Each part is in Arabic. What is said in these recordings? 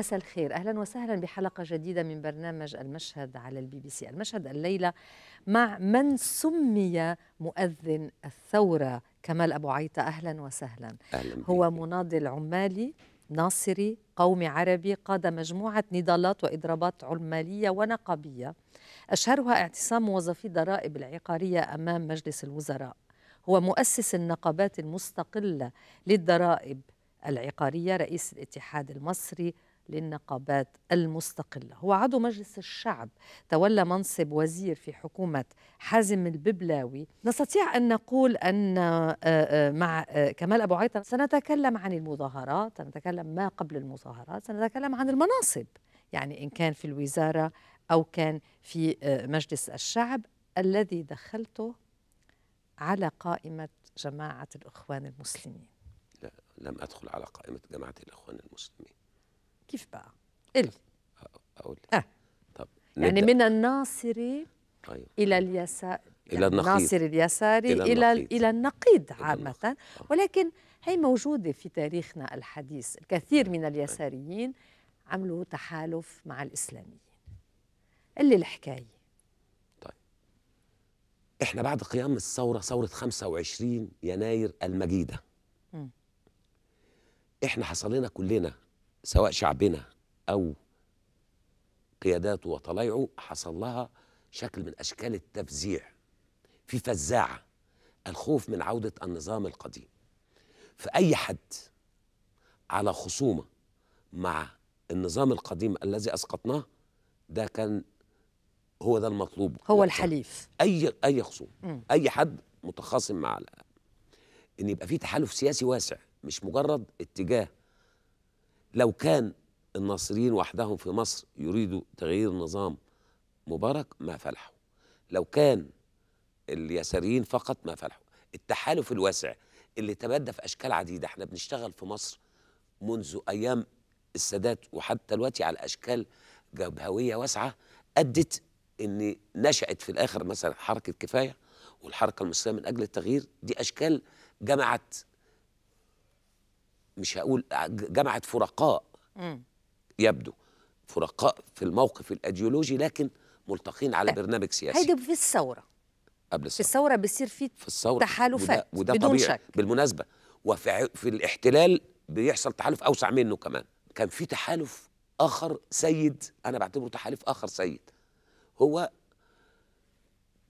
مساء الخير اهلا وسهلا بحلقه جديده من برنامج المشهد على البي بي سي المشهد الليله مع من سمي مؤذن الثوره كمال ابو عيطه اهلا وسهلا أهلا هو مناضل عمالي ناصري قومي عربي قاد مجموعة نضالات وإضرابات عمالية ونقابية أشهرها اعتصام موظفي ضرائب العقارية أمام مجلس الوزراء هو مؤسس النقابات المستقلة للضرائب العقارية رئيس الاتحاد المصري للنقابات المستقلة هو عضو مجلس الشعب تولى منصب وزير في حكومة حازم الببلاوي نستطيع أن نقول أن آه، آه، مع آه، كمال أبو عيطة سنتكلم عن المظاهرات سنتكلم ما قبل المظاهرات سنتكلم عن المناصب يعني إن كان في الوزارة أو كان في مجلس الشعب الذي دخلته على قائمة جماعة الإخوان المسلمين لا لم أدخل على قائمة جماعة الإخوان المسلمين كيف بقى؟ قل اقول اه طب يعني من الناصري طيب. أيوة. الى اليسار الى النقيض الناصر اليساري الى الى النقيض, إلى النقيض عامه النقيض. آه. ولكن هي موجوده في تاريخنا الحديث الكثير من اليساريين عملوا تحالف مع الاسلاميين اللي الحكايه طيب احنا بعد قيام الثوره ثوره 25 يناير المجيده م. احنا حصل لنا كلنا سواء شعبنا أو قياداته وطلايعه حصل لها شكل من أشكال التفزيع في فزاعة الخوف من عودة النظام القديم فأي حد على خصومة مع النظام القديم الذي أسقطناه ده كان هو ده المطلوب هو الحليف أي أي خصوم أي حد متخاصم مع إن يبقى في تحالف سياسي واسع مش مجرد اتجاه لو كان الناصريين وحدهم في مصر يريدوا تغيير نظام مبارك ما فلحوا لو كان اليساريين فقط ما فلحوا التحالف الواسع اللي تبدى في اشكال عديده احنا بنشتغل في مصر منذ ايام السادات وحتى دلوقتي على اشكال جبهويه واسعه ادت ان نشات في الاخر مثلا حركه كفايه والحركه المصريه من اجل التغيير دي اشكال جمعت مش هقول جامعه فرقاء يبدو فرقاء في الموقف الايديولوجي لكن ملتقين على برنامج سياسي هيدي في الثوره قبل الثوره في الثوره بيصير في, تحالفات وده, وده بدون طبيعي شك بالمناسبه وفي في الاحتلال بيحصل تحالف اوسع منه كمان كان في تحالف اخر سيد انا بعتبره تحالف اخر سيد هو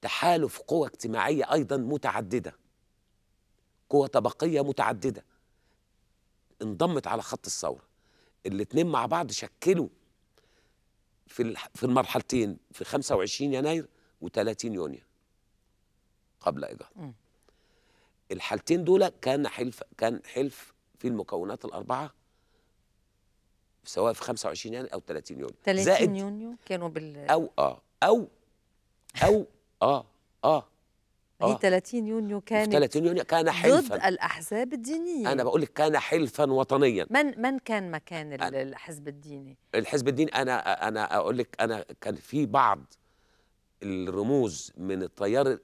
تحالف قوى اجتماعيه ايضا متعدده قوى طبقيه متعدده انضمت على خط الثوره الاثنين مع بعض شكلوا في في المرحلتين في 25 يناير و30 يونيو قبل ايجاد الحالتين دول كان حلف كان حلف في المكونات الاربعه سواء في 25 يناير او 30 يونيو 30 زائد يونيو كانوا بال او اه او او اه اه هي آه. 30 يونيو كانت 30 يونيو كان حلفا ضد الاحزاب الدينيه انا بقول لك كان حلفا وطنيا من من كان مكان الحزب الديني الحزب الديني انا انا اقول لك انا كان في بعض الرموز من التيار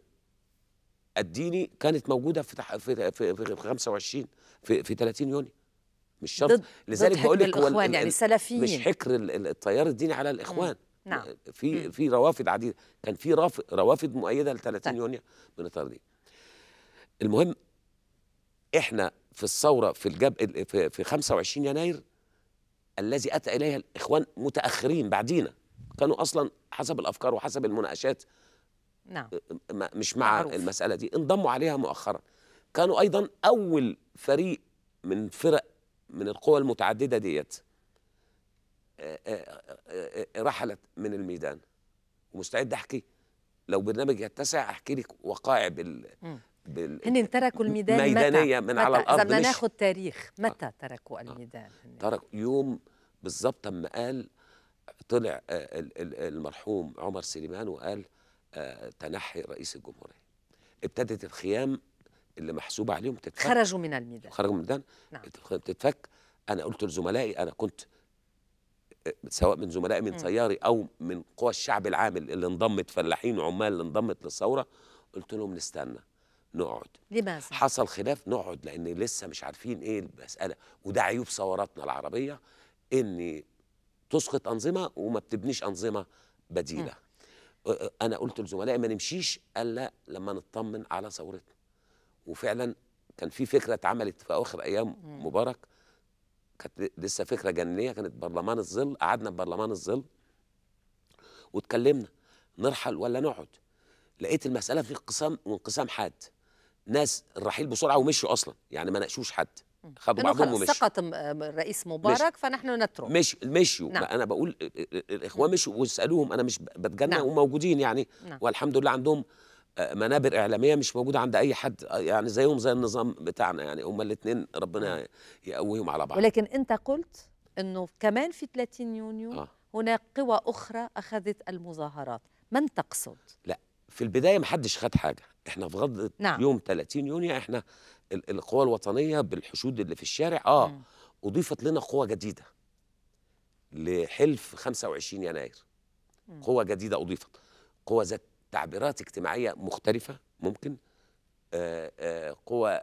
الديني كانت موجوده في تح... في في, في 25 في في 30 يونيو مش شرط لذلك بقول لك يعني السلفيين مش حكر التيار الديني على الاخوان نعم في في روافد عديده كان في روافد مؤيده ل 30 طيب. يونيو من دي المهم احنا في الثوره في الجب في, في 25 يناير الذي اتى اليها الاخوان متاخرين بعدينا كانوا اصلا حسب الافكار وحسب المناقشات نعم آه، مش مع معروف. المساله دي انضموا عليها مؤخرا كانوا ايضا اول فريق من فرق من القوى المتعدده ديت رحلت من الميدان ومستعد احكي لو برنامج يتسع احكي لك وقائع بال بال هن تركوا الميدان ميدانيه متى؟ من متى؟ على الارض بدنا ناخذ تاريخ آه. متى تركوا الميدان تركوا يوم بالظبط اما قال طلع آه، المرحوم عمر سليمان وقال آه، تنحي رئيس الجمهوريه ابتدت الخيام اللي محسوبه عليهم تتفك خرجوا من الميدان خرجوا من الميدان نعم. تتفك انا قلت لزملائي انا كنت سواء من زملائي من سياري او من قوى الشعب العامل اللي انضمت فلاحين وعمال اللي انضمت للثوره قلت لهم نستنى نقعد لماذا؟ حصل خلاف نقعد لان لسه مش عارفين ايه المساله وده عيوب ثوراتنا العربيه ان تسقط انظمه وما بتبنيش انظمه بديله م. انا قلت لزملائي ما نمشيش الا لما نطمن على ثورتنا وفعلا كان في فكره اتعملت في اواخر ايام م. مبارك كانت لسه فكره جنيه كانت برلمان الظل قعدنا في برلمان الظل واتكلمنا نرحل ولا نقعد لقيت المساله في انقسام وانقسام حاد ناس الرحيل بسرعه ومشوا اصلا يعني ما ناقشوش حد خدوا بعضهم ومشوا سقط الرئيس مبارك مش. فنحن نترك مش مشوا نعم. انا بقول الاخوان نعم. مشوا واسالوهم انا مش بتجنن نعم. وموجودين يعني نعم. والحمد لله عندهم منابر اعلاميه مش موجوده عند اي حد يعني زيهم زي النظام بتاعنا يعني هما الاثنين ربنا آه. يقويهم على بعض ولكن انت قلت انه كمان في 30 يونيو آه. هناك قوى اخرى اخذت المظاهرات من تقصد لا في البدايه ما حدش خد حاجه احنا في غض نعم. يوم 30 يونيو احنا القوى الوطنيه بالحشود اللي في الشارع اه م. اضيفت لنا قوه جديده لحلف 25 يناير م. قوه جديده اضيفت قوه ذات تعبيرات اجتماعيه مختلفه ممكن آه، آه، قوى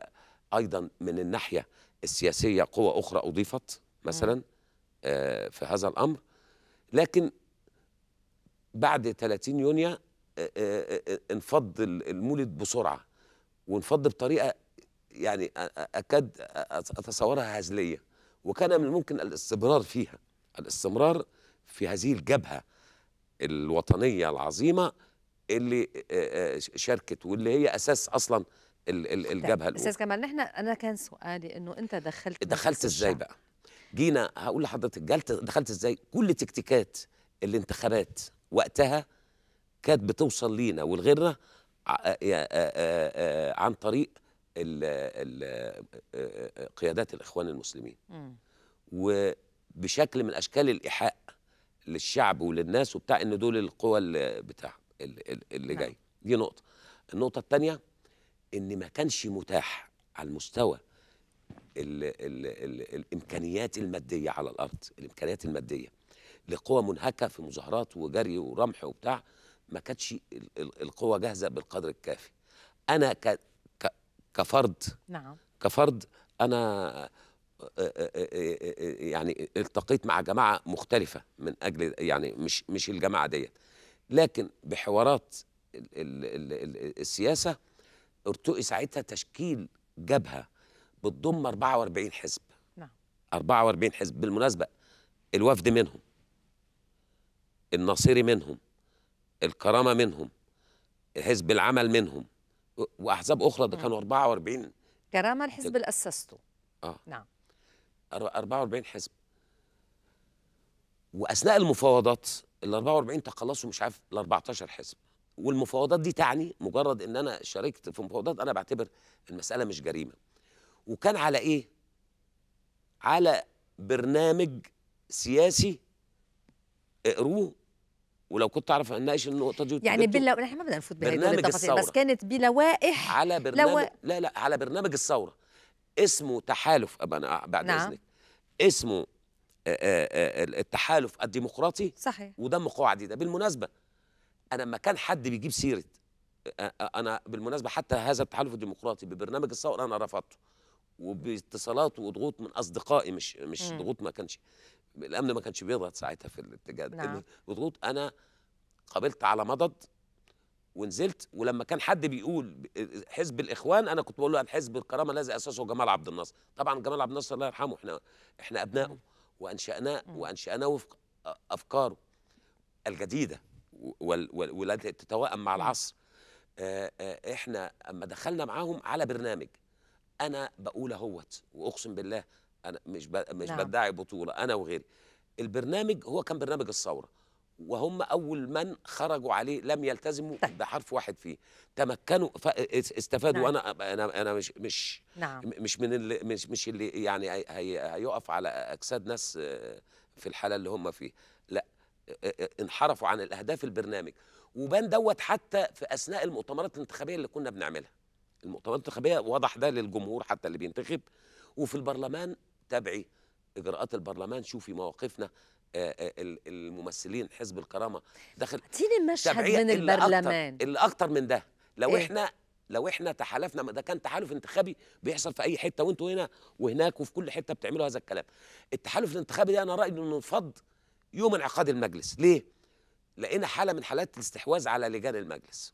ايضا من الناحيه السياسيه قوى اخرى اضيفت مثلا آه، في هذا الامر لكن بعد 30 يونيو انفض المولد بسرعه وانفض بطريقه يعني اكاد اتصورها هزليه وكان من الممكن الاستمرار فيها الاستمرار في هذه الجبهه الوطنيه العظيمه اللي شاركت واللي هي اساس اصلا طيب، الجبهه الاولى استاذ كمال نحن انا كان سؤالي انه انت دخلت دخلت ازاي بقى جينا هقول لحضرتك دخلت ازاي كل تكتيكات الانتخابات وقتها كانت بتوصل لينا ولغيرنا عن طريق قيادات الاخوان المسلمين وبشكل من اشكال الايحاء للشعب وللناس وبتاع ان دول القوى بتاعهم اللي نعم. جاي دي نقطه النقطه الثانيه ان ما كانش متاح على المستوى الـ الـ الـ الامكانيات الماديه على الارض الامكانيات الماديه لقوى منهكه في مظاهرات وجري ورمح وبتاع ما كانتش القوه جاهزه بالقدر الكافي انا ك كفرد نعم كفرد انا يعني التقيت مع جماعه مختلفه من اجل يعني مش مش الجماعه ديت لكن بحوارات ال ال ال السياسه ارتقي ساعتها تشكيل جبهه بتضم 44 حزب نعم 44 حزب بالمناسبه الوفد منهم الناصري منهم الكرامه منهم حزب العمل منهم واحزاب اخرى ده نعم. كانوا 44 كرامه الحزب اللي اسسته اه نعم 44 حزب واثناء المفاوضات ال 44 تقلصوا مش عارف ال 14 حزب والمفاوضات دي تعني مجرد ان انا شاركت في مفاوضات انا بعتبر المساله مش جريمه وكان على ايه على برنامج سياسي اقروه ولو كنت اعرف اناقش النقطه دي يعني بلا احنا ما بدنا نفوت برنامج الثورة. بس كانت بلوائح على برنامج لو... لا لا على برنامج الثوره اسمه تحالف ابقى انا آه، بعد نعم. اذنك اسمه آه، آه، آه، التحالف الديمقراطي صحيح ودم قوى عديده بالمناسبه انا لما كان حد بيجيب سيره انا بالمناسبه حتى هذا التحالف الديمقراطي ببرنامج الثوره انا رفضته وباتصالات وضغوط من اصدقائي مش مش ضغوط ما كانش الامن ما كانش بيضغط ساعتها في الاتجاه ده نعم. ضغوط انا قابلت على مضض ونزلت ولما كان حد بيقول حزب الاخوان انا كنت بقول له عن حزب الكرامه الذي اسسه جمال عبد الناصر طبعا جمال عبد الناصر الله يرحمه احنا احنا ابنائه وانشاناه وانشاناه وفق افكاره الجديده والتي تتوائم مع العصر آه، آه، احنا اما دخلنا معاهم على برنامج انا بقول اهوت واقسم بالله انا مش مش نعم. بدعي بطوله انا وغيري البرنامج هو كان برنامج الثوره وهم اول من خرجوا عليه لم يلتزموا طيب. بحرف واحد فيه تمكنوا استفادوا نعم. انا انا انا مش مش نعم. مش من اللي مش مش اللي يعني هي هيقف على اجساد ناس آه، في الحاله اللي هم فيها لا آه، آه، انحرفوا عن الاهداف البرنامج وبان دوت حتى في اثناء المؤتمرات الانتخابيه اللي كنا بنعملها المؤتمرات الانتخابيه وضح ده للجمهور حتى اللي بينتخب وفي البرلمان تابعي اجراءات البرلمان شوفي مواقفنا آه، آه، الممثلين حزب الكرامه داخل اديني مشهد من البرلمان اللي اكتر من ده لو إيه؟ احنا لو احنا تحالفنا ده كان تحالف انتخابي بيحصل في اي حته وانتوا هنا وهناك وفي كل حته بتعملوا هذا الكلام التحالف الانتخابي ده انا رايي انه انفض يوم انعقاد المجلس ليه لقينا حاله من حالات الاستحواذ على لجان المجلس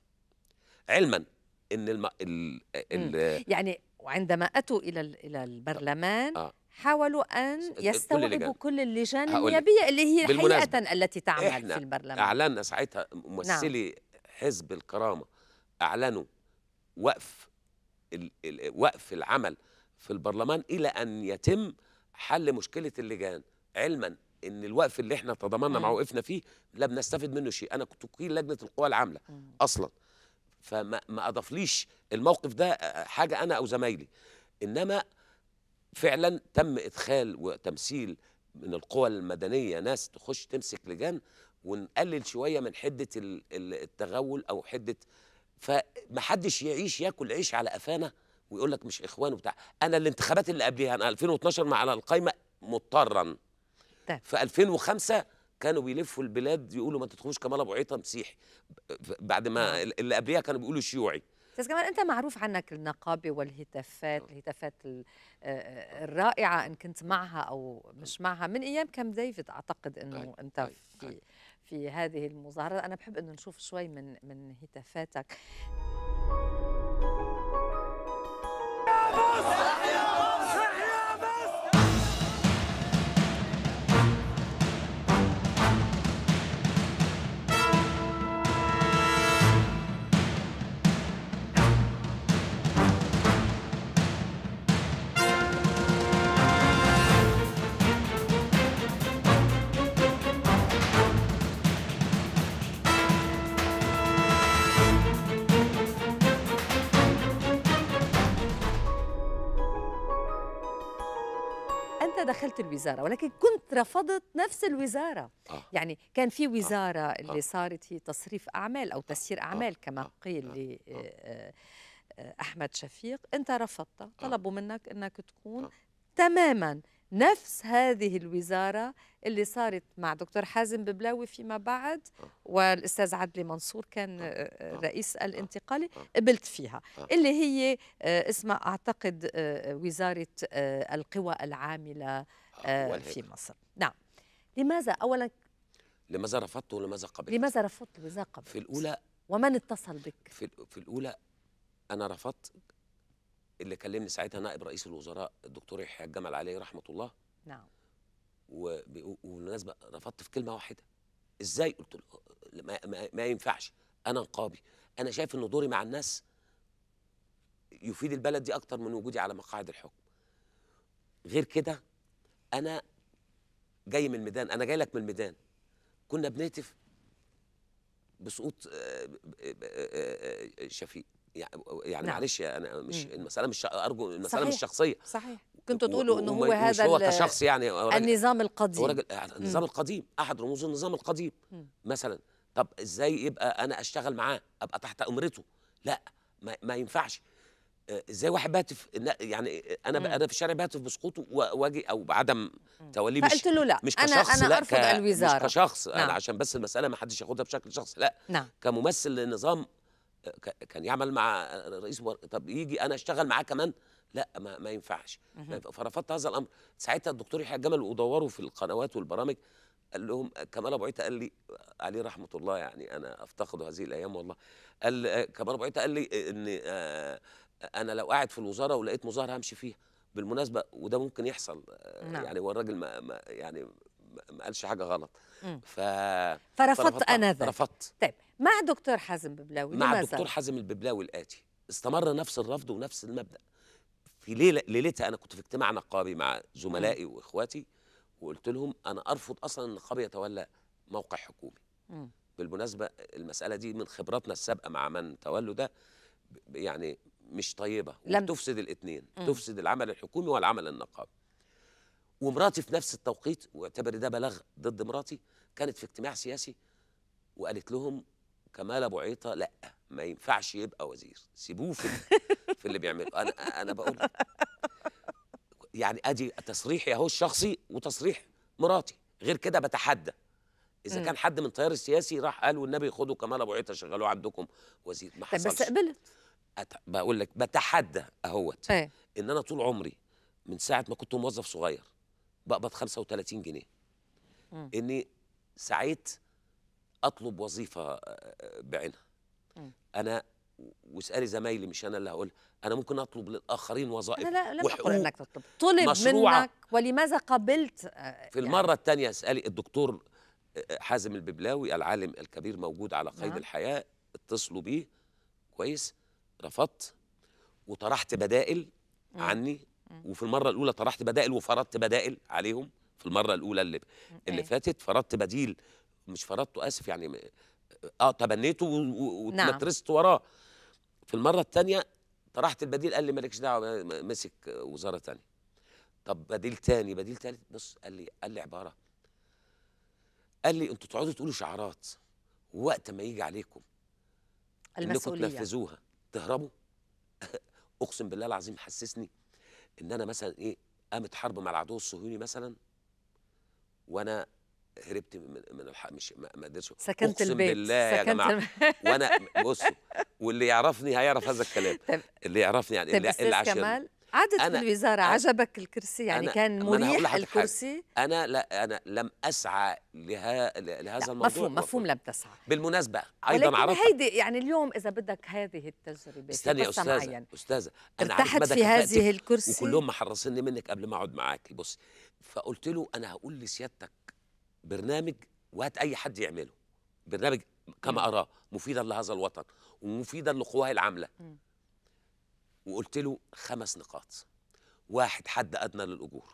علما ان الم... ال... ال... يعني وعندما اتوا الى الى البرلمان آه. حاولوا أن يستوعبوا كل اللجان النيابية اللي هي حقيقة التي تعمل في البرلمان أعلنا ساعتها ممثلي نعم. حزب الكرامة أعلنوا وقف وقف العمل في البرلمان إلى أن يتم حل مشكلة اللجان علما ان الوقف اللي احنا تضامنا مع وقفنا فيه لا بنستفد منه شيء انا كنت وكيل لجنه القوى العامله اصلا فما ما اضافليش الموقف ده حاجه انا او زمايلي انما فعلا تم ادخال وتمثيل من القوى المدنيه ناس تخش تمسك لجان ونقلل شويه من حده التغول او حده فمحدش يعيش ياكل عيش على قفانا ويقول لك مش اخوان وبتاع انا الانتخابات اللي قبليها انا 2012 مع على القايمه مضطرا طيب. في 2005 كانوا بيلفوا البلاد يقولوا ما تدخلوش كمال ابو عيطه مسيحي بعد ما آه. اللي قبليها كانوا بيقولوا شيوعي استاذ كمان انت معروف عنك النقابه والهتافات آه. الهتافات الرائعه ان كنت آه. معها او مش آه. معها من ايام كام ديفيد اعتقد انه طيب، انت طيب، في طيب. في هذه المظاهرات انا بحب انه نشوف شوي من من هتافاتك دخلت الوزاره ولكن كنت رفضت نفس الوزاره آه. يعني كان في آه. وزاره آه. اللي صارت هي تصريف اعمال او تسيير آه. اعمال آه. كما آه. قيل آه. لاحمد شفيق انت رفضت طلبوا منك انك تكون تماما نفس هذه الوزارة اللي صارت مع دكتور حازم ببلاوي فيما بعد آه. والأستاذ عدلي منصور كان آه. آه، رئيس الانتقالي قبلت فيها اللي هي اسمها أعتقد وزارة القوى العاملة في مصر نعم لماذا أولا لماذا رفضت ولماذا قبلت لماذا رفضت ولماذا قبلت في الأولى ومن اتصل بك في, في الأولى أنا رفضت اللي كلمني ساعتها نائب رئيس الوزراء الدكتور يحيى الجمل عليه رحمه الله نعم وبالمناسبه رفضت في كلمه واحده ازاي قلت له ما, ما, ما ينفعش انا نقابي انا شايف ان دوري مع الناس يفيد البلد دي اكتر من وجودي على مقاعد الحكم غير كده انا جاي من الميدان انا جاي لك من الميدان كنا بنهتف بسقوط آه، آه، آه، شفيق يعني نعم. معلش انا مش مم. المساله مش ارجو المساله صحيح. مش شخصيه صحيح كنت تقولوا انه هو هذا هو كشخص يعني النظام القديم هو يعني النظام النظام القديم احد رموز النظام القديم مم. مثلا طب ازاي يبقى انا اشتغل معاه ابقى تحت امرته لا ما, ما ينفعش آه، ازاي واحد بهتف يعني انا مم. انا في الشارع بهتف بسقوطه واجي او بعدم توليه مش له لا مش كشخص انا, أنا ارفض الوزاره مش كشخص نعم. انا عشان بس المساله ما حدش ياخدها بشكل شخصي لا نعم. كممثل لنظام كان يعمل مع رئيس بور... طب يجي انا اشتغل معاه كمان لا ما, ما ينفعش فرفضت هذا الامر ساعتها الدكتور يحيى جمل ودوروا في القنوات والبرامج قال لهم كمال ابو عيطه قال لي عليه رحمه الله يعني انا افتقده هذه الايام والله قال كمال ابو عيطه قال لي ان آه، انا لو قاعد في الوزاره ولقيت مظاهره همشي فيها بالمناسبه وده ممكن يحصل آه، نعم. يعني هو الراجل ما, ما يعني ما قالش حاجه غلط ف... فرفضت انا ذلك رفضت طيب مع دكتور حازم ببلاوي مع دكتور حازم الببلاوي الاتي استمر نفس الرفض ونفس المبدا في ليله ليلتها انا كنت في اجتماع نقابي مع زملائي مم. واخواتي وقلت لهم انا ارفض اصلا ان يتولى موقع حكومي مم. بالمناسبه المساله دي من خبراتنا السابقه مع من تولوا ده يعني مش طيبه لم. تفسد الاثنين تفسد العمل الحكومي والعمل النقابي ومراتي في نفس التوقيت واعتبر ده بلغ ضد مراتي كانت في اجتماع سياسي وقالت لهم كمال ابو عيطه لا ما ينفعش يبقى وزير سيبوه في, في اللي بيعمله انا انا بقول يعني ادي تصريحي اهو الشخصي وتصريح مراتي غير كده بتحدى اذا م. كان حد من التيار السياسي راح قال والنبي خدوا كمال ابو عيطه شغلوه عندكم وزير ما حصلش بس قبلت أت... بقول لك بتحدى اهوت إيه. ان انا طول عمري من ساعه ما كنت موظف صغير بقبض 35 جنيه مم. اني سعيت اطلب وظيفه آه، آه، بعينها م. انا واسالي زمايلي مش انا اللي هقول انا ممكن اطلب للاخرين وظائف أنا لا لم اقل انك تطلب طلب منك ولماذا قبلت آه، في يعني. المره الثانيه اسالي الدكتور حازم الببلاوي العالم الكبير موجود على قيد مم. نعم. الحياه اتصلوا بيه كويس رفضت وطرحت بدائل مم. عني وفي المره الاولى طرحت بدائل وفرضت بدائل عليهم في المره الاولى اللي اللي فاتت فرضت بديل مش فرضته اسف يعني اه تبنيته واتمترست نعم. وراه في المره الثانيه طرحت البديل قال لي مالكش دعوه مسك وزاره ثانيه طب بديل ثاني بديل ثالث بص قال لي قال لي عباره قال لي انتوا تقعدوا تقولوا شعارات وقت ما يجي عليكم المسؤوليه انكم تنفذوها تهربوا اقسم بالله العظيم حسسني ان انا مثلا ايه قامت حرب مع العدو الصهيوني مثلا وانا هربت من من الحق مش ما قدرتش سكنت البيت بالله يا جماعه وانا بصوا واللي يعرفني هيعرف هذا الكلام طيب. اللي يعرفني يعني طيب اللي, اللي عشان كمال قعدت في الوزاره عجبك الكرسي يعني كان مريح الكرسي انا لا انا لم اسعى لها لهذا الموضوع مفهوم مفهوم لم تسعى بالمناسبه ايضا عرفت هيدي يعني اليوم اذا بدك هذه التجربه استنى يا استاذه معين. استاذه انا ارتحت في هذه الكرسي وكلهم محرصيني منك قبل ما اقعد معاك بص فقلت له انا هقول لسيادتك برنامج وهات اي حد يعمله برنامج كما اراه مفيدا لهذا الوطن ومفيدا لقواه العامله وقلت له خمس نقاط واحد حد ادنى للاجور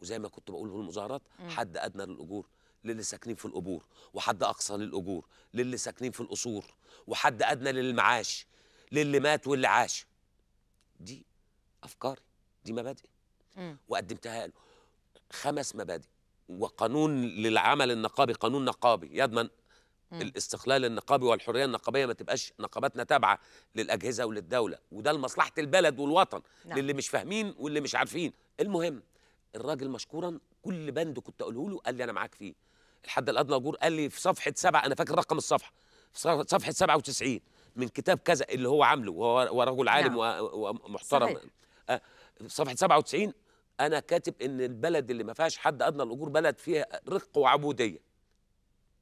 وزي ما كنت بقول في المظاهرات حد ادنى للاجور للي ساكنين في القبور وحد اقصى للاجور للي ساكنين في القصور وحد ادنى للمعاش للي مات واللي عاش دي افكاري دي مبادئ وقدمتها له خمس مبادئ وقانون للعمل النقابي قانون نقابي يضمن الاستقلال النقابي والحريه النقابيه ما تبقاش نقاباتنا تابعه للاجهزه وللدوله وده لمصلحه البلد والوطن نعم. للي مش فاهمين واللي مش عارفين المهم الراجل مشكورا كل بند كنت اقوله له قال لي انا معاك فيه الحد الادنى جور قال لي في صفحه سبعه انا فاكر رقم الصفحه في صفحه 97 من كتاب كذا اللي هو عامله وهو رجل عالم نعم. ومحترم صحيح. آه، صفحه 97 انا كاتب ان البلد اللي ما فيهاش حد ادنى الاجور بلد فيها رق وعبوديه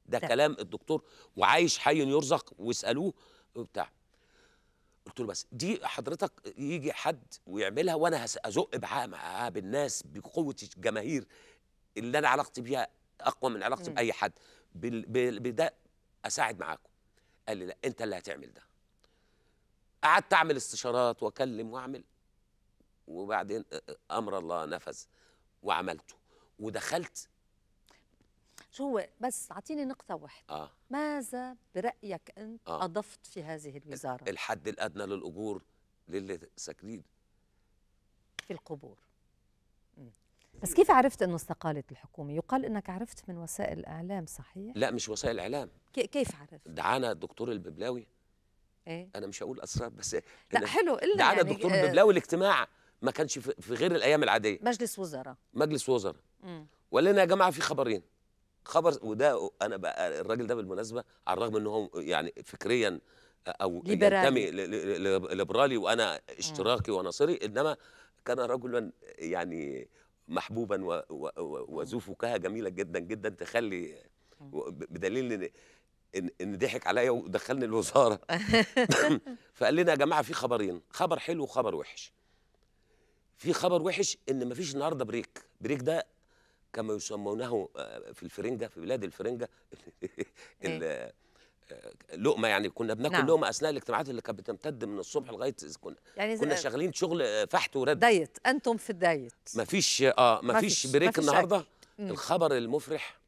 ده, كلام الدكتور وعايش حي يرزق واسالوه وبتاع قلت له بس دي حضرتك يجي حد ويعملها وانا هزق معاها بالناس بقوه الجماهير اللي انا علاقتي بيها اقوى من علاقتي باي حد بده اساعد معاكم قال لي لا انت اللي هتعمل ده قعدت اعمل استشارات واكلم واعمل وبعدين امر الله نفذ وعملته ودخلت شو هو بس اعطيني نقطة واحدة آه. ماذا برأيك أنت آه. أضفت في هذه الوزارة؟ الحد الأدنى للأجور للي ساكنين في القبور بس كيف عرفت أنه استقالت الحكومة؟ يقال أنك عرفت من وسائل الإعلام صحيح؟ لا مش وسائل إعلام كيف عرفت؟ دعانا الدكتور الببلاوي ايه انا مش هقول اسرار بس لا حلو الا دعانا يعني الدكتور آه، الببلاوي الاجتماع ما كانش في غير الايام العاديه مجلس وزراء مجلس وزراء وقال لنا يا جماعه في خبرين خبر وده انا بقى الراجل ده بالمناسبه على الرغم ان هو يعني فكريا او ينتمي ليبرالي وانا اشتراكي وناصري انما كان رجلا يعني محبوبا وذو فكاهه جميله جدا جدا تخلي بدليل ان ان ضحك عليا ودخلني الوزاره فقال لنا يا جماعه في خبرين خبر حلو وخبر وحش في خبر وحش ان مفيش النهارده بريك بريك ده كما يسمونه آه، في الفرنجه في بلاد الفرنجه إيه. آه، لقمه يعني كنا بناكل نعم. لقمه اثناء الاجتماعات اللي كانت بتمتد من الصبح لغايه كنا يعني كنا شغالين شغل آه، فحت ورد دايت انتم في الدايت مفيش اه مفيش, بريك مفيش النهارده أكل. الخبر المفرح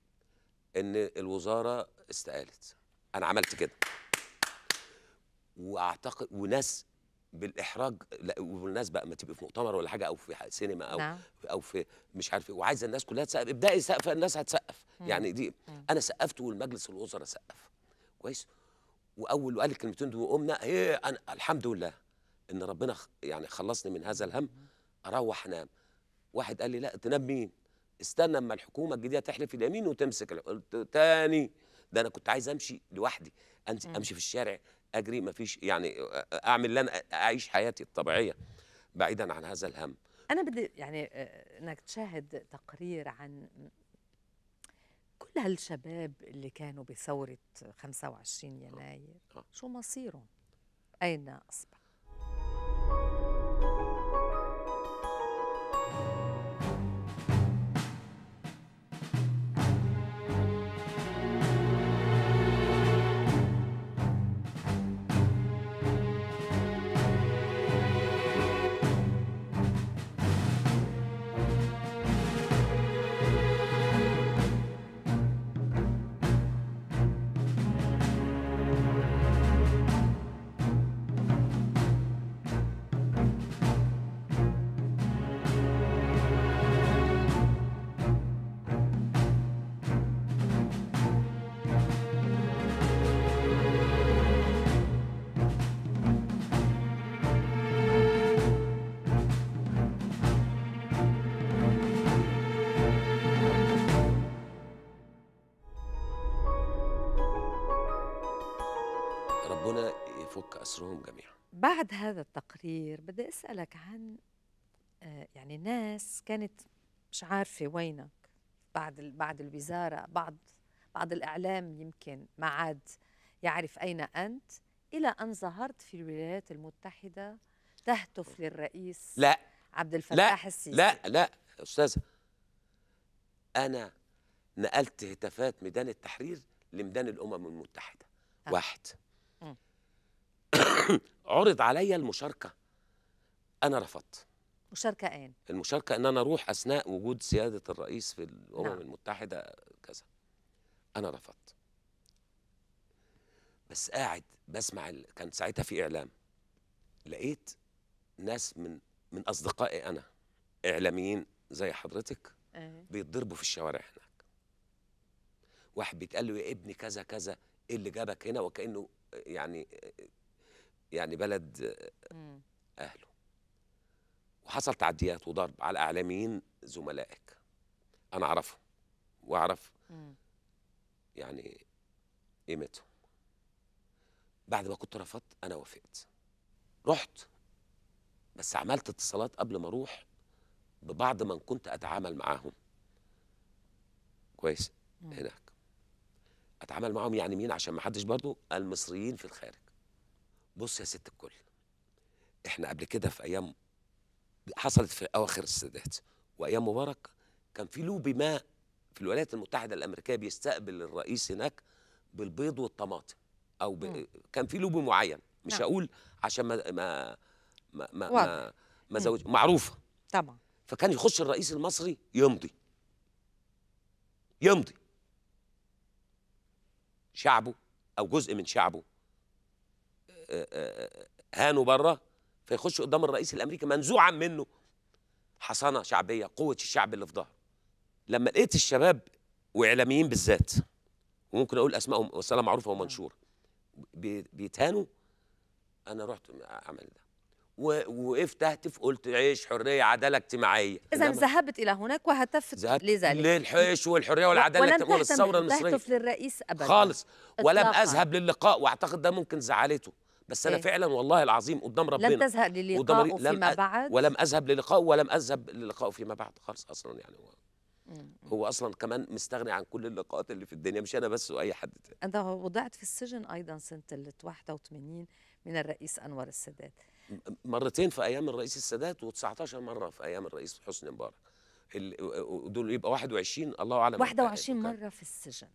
ان الوزاره استقالت انا عملت كده واعتقد وناس بالاحراج والناس بقى ما تبقي في مؤتمر ولا حاجه او في سينما او نعم. او في مش عارف ايه وعايزه الناس كلها تسقف ابداي سقف الناس هتسقف يعني دي مم. انا سقفت والمجلس الوزراء سقف كويس واول وقال الكلمتين دول وقمنا ايه انا الحمد لله ان ربنا يعني خلصني من هذا الهم اروح انام واحد قال لي لا تنام مين استنى اما الحكومه الجديده تحلف اليمين وتمسك قلت تاني ده انا كنت عايز امشي لوحدي امشي مم. في الشارع اجري ما فيش يعني اعمل اللي اعيش حياتي الطبيعيه بعيدا عن هذا الهم انا بدي يعني انك تشاهد تقرير عن كل هالشباب اللي كانوا بثوره 25 يناير آه. شو مصيرهم اين اصبح أسرهم جميعا بعد هذا التقرير بدي أسألك عن آه، يعني ناس كانت مش عارفة وينك بعد بعد الوزارة بعض بعض الإعلام يمكن ما عاد يعرف أين أنت إلى أن ظهرت في الولايات المتحدة تهتف للرئيس لا عبد الفتاح لا السيسي لا لا أستاذة أنا نقلت هتافات ميدان التحرير لميدان الأمم المتحدة أه. واحد عرض عليا المشاركه انا رفضت مشاركه اين المشاركه ان انا اروح اثناء وجود سياده الرئيس في الامم نعم. المتحده كذا انا رفضت بس قاعد بسمع ال... كان ساعتها في اعلام لقيت ناس من من اصدقائي انا اعلاميين زي حضرتك أه. بيتضربوا في الشوارع هناك واحد بيتقال له يا ابني كذا كذا ايه اللي جابك هنا وكانه يعني يعني بلد اهله وحصل تعديات وضرب على اعلاميين زملائك انا اعرفهم واعرف يعني قيمتهم بعد ما كنت رفضت انا وافقت رحت بس عملت اتصالات قبل ما اروح ببعض من كنت اتعامل معاهم كويس هناك اتعامل معاهم يعني مين عشان ما حدش برضو المصريين في الخارج بص يا ست الكل احنا قبل كده في ايام حصلت في اواخر السادات وايام مبارك كان في لوبي ما في الولايات المتحده الامريكيه بيستقبل الرئيس هناك بالبيض والطماطم او ب... كان في لوبي معين مش نعم. هقول عشان ما ما ما ما, ما, ما زوج معروفه طبعا فكان يخش الرئيس المصري يمضي يمضي شعبه او جزء من شعبه هانوا بره فيخش قدام الرئيس الامريكي منزوعا منه حصانه شعبيه قوه الشعب اللي في ظهره لما لقيت الشباب واعلاميين بالذات وممكن اقول اسمائهم وسالة معروفه ومنشوره بيتهانوا انا رحت اعمل ده ووقفت اهتف قلت عيش حريه عداله اجتماعيه اذا ذهبت الى هناك وهتفت لذلك للحيش والحريه والعداله الاجتماعيه وللثوره المصريه ولم تهتف للرئيس ابدا خالص ولم اذهب للقاء واعتقد ده ممكن زعلته بس انا إيه؟ فعلا والله العظيم قدام ربنا لم تذهب للقاء فيما بعد ولم اذهب للقاء ولم اذهب للقاء فيما بعد خالص اصلا يعني هو هو اصلا كمان مستغني عن كل اللقاءات اللي في الدنيا مش انا بس واي حد تاني انت وضعت في السجن ايضا سنه ال 81 من الرئيس انور السادات مرتين في ايام الرئيس السادات و19 مره في ايام الرئيس حسني مبارك دول يبقى 21 الله اعلم 21 مره في السجن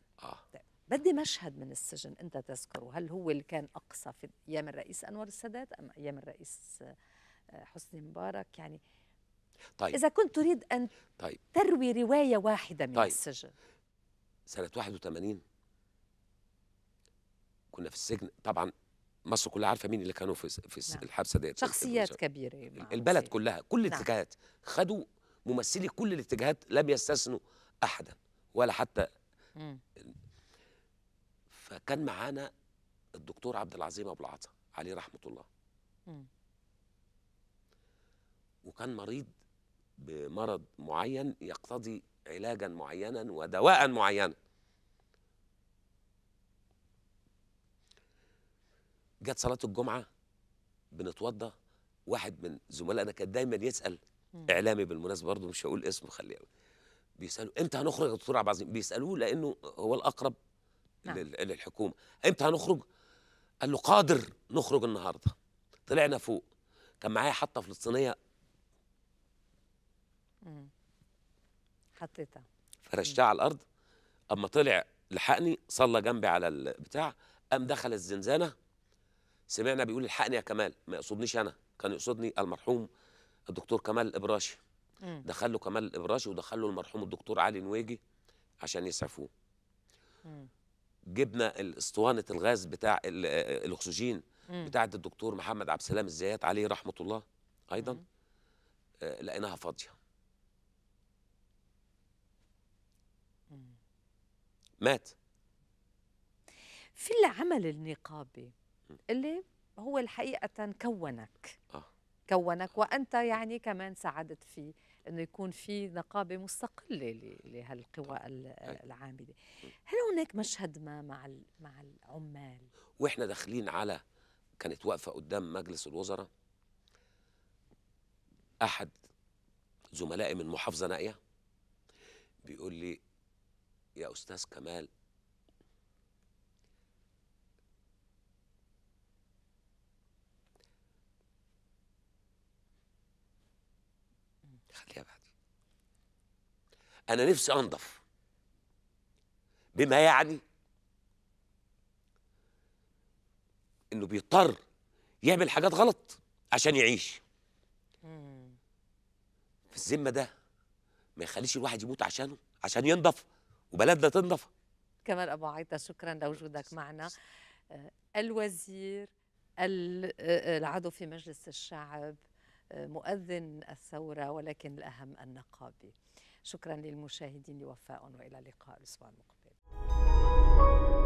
بدي مشهد من السجن انت تذكره هل هو اللي كان اقصى في ايام الرئيس انور السادات ام ايام الرئيس آه، حسني مبارك يعني طيب اذا كنت تريد ان طيب تروي روايه واحده من طيب السجن سنه 81 كنا في السجن طبعا مصر كلها عارفه مين اللي كانوا في في نعم. الحبسه ديت شخصيات كبيره البلد سيئة. كلها كل نعم. الاتجاهات نعم. خدوا ممثلي كل الاتجاهات لم يستثنوا احدا ولا حتى مم. فكان معانا الدكتور عبد العظيم ابو العطا عليه رحمه الله وكان مريض بمرض معين يقتضي علاجا معينا ودواء معينا جت صلاة الجمعة بنتوضى واحد من زملائنا كان دايما يسأل مم. إعلامي بالمناسبة برضه مش هقول اسمه خليه بيسألوا إمتى هنخرج يا دكتور عبد العظيم بيسألوه لأنه هو الأقرب نعم. للحكومه امتى هنخرج قال له قادر نخرج النهارده طلعنا فوق كان معايا حطه فلسطينيه حطيتها فرشتها على الارض اما طلع لحقني صلى جنبي على البتاع قام دخل الزنزانه سمعنا بيقول الحقني يا كمال ما يقصدنيش انا كان يقصدني المرحوم الدكتور كمال الابراشي دخل له كمال الابراشي ودخل له المرحوم الدكتور علي نويجي عشان يسعفوه جبنا اسطوانه الغاز بتاع آه، آه، الاكسجين بتاعه الدكتور محمد عبد السلام الزيات عليه رحمه الله ايضا آه، لقيناها فاضيه مات في العمل النقابي اللي هو الحقيقه كونك آه. كونك وانت يعني كمان ساعدت فيه انه يكون في نقابه مستقله لهالقوى طيب. طيب. العامله هل هناك مشهد ما مع مع العمال واحنا داخلين على كانت واقفه قدام مجلس الوزراء احد زملائي من محافظه نائيه بيقول لي يا استاذ كمال خليها بعدين انا نفسي انضف بما يعني انه بيضطر يعمل حاجات غلط عشان يعيش في الزمة ده ما يخليش الواحد يموت عشانه عشان ينضف وبلدنا تنضف كمال ابو عيطه شكرا لوجودك معنا آه، الوزير آه، العضو في مجلس الشعب مؤذن الثورة ولكن الأهم النقابي شكرا للمشاهدين لوفاء وإلى اللقاء الأسبوع المقبل